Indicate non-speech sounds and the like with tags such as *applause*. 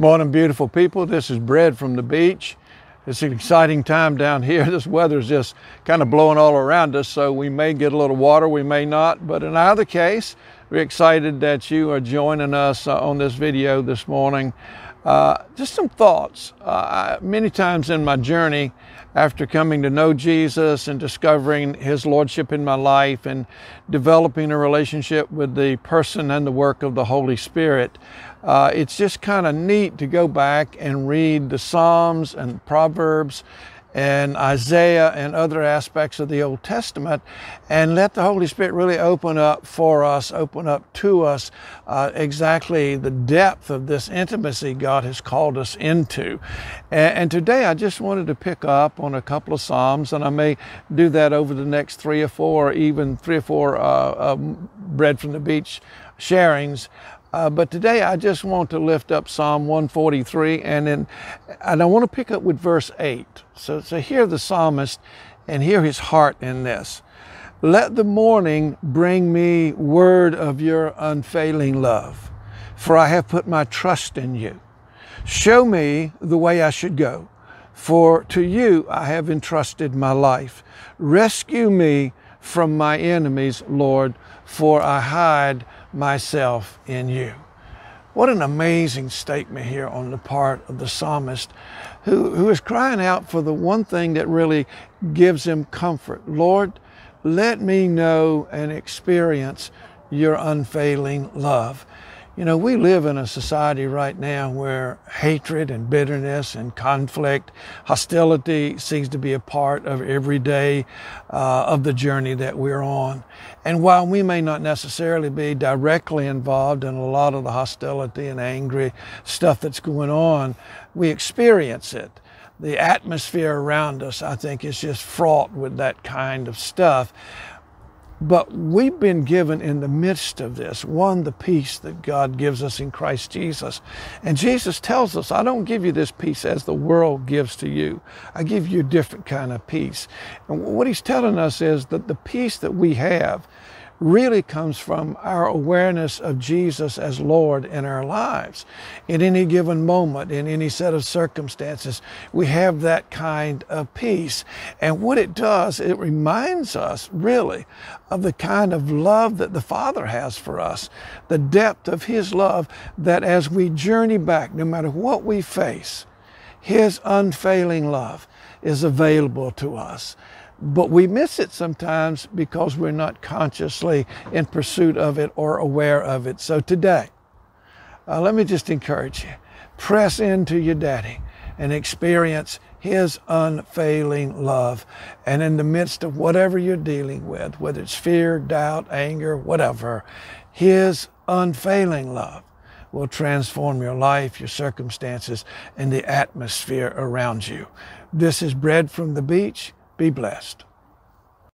Morning, beautiful people. This is bread from the beach. It's an exciting time down *laughs* here. This weather is just kind of blowing all around us, so we may get a little water, we may not. But in either case, we're excited that you are joining us uh, on this video this morning. Uh, just some thoughts. Uh, many times in my journey, after coming to know Jesus and discovering His Lordship in my life and developing a relationship with the person and the work of the Holy Spirit, uh, it's just kind of neat to go back and read the Psalms and Proverbs and Isaiah and other aspects of the Old Testament and let the Holy Spirit really open up for us, open up to us uh, exactly the depth of this intimacy God has called us into. And, and, today I just wanted to pick up on a couple of Psalms, and I may do that over the next three or four, even three or four uh, um, Bread from the Beach sharings uh, but today I just want to lift up Psalm 143 and then, and I want to pick up with verse 8. So, so hear the psalmist and hear his heart in this. Let the morning bring me word of your unfailing love, for I have put my trust in you. Show me the way I should go, for to you I have entrusted my life. Rescue me from my enemies, Lord, for I hide myself in you. What an amazing statement here on the part of the psalmist who, who is crying out for the one thing that really gives him comfort. Lord, let me know and experience your unfailing love. You know, we live in a society right now where hatred and bitterness and conflict, hostility seems to be a part of every day uh, of the journey that we're on. And while we may not necessarily be directly involved in a lot of the hostility and angry stuff that's going on, we experience it the atmosphere around us, I think, is just fraught with that kind of stuff. But we've been given in the midst of this, one, the peace that God gives us in Christ Jesus. And Jesus tells us, I don't give you this peace as the world gives to you. I give you a different kind of peace. And what he's telling us is that the peace that we have really comes from our awareness of Jesus as Lord in our lives. In any given moment, in any set of circumstances, we have that kind of peace. And what it does, it reminds us really of the kind of love that the Father has for us, the depth of His love that as we journey back, no matter what we face, His unfailing love is available to us but we miss it sometimes because we're not consciously in pursuit of it or aware of it. So today, uh, let me just encourage you press into your daddy and experience his unfailing love. And in the midst of whatever you're dealing with, whether it's fear, doubt, anger, whatever, his unfailing love will transform your life, your circumstances, and the atmosphere around you. This is Bread from the Beach. Be blessed.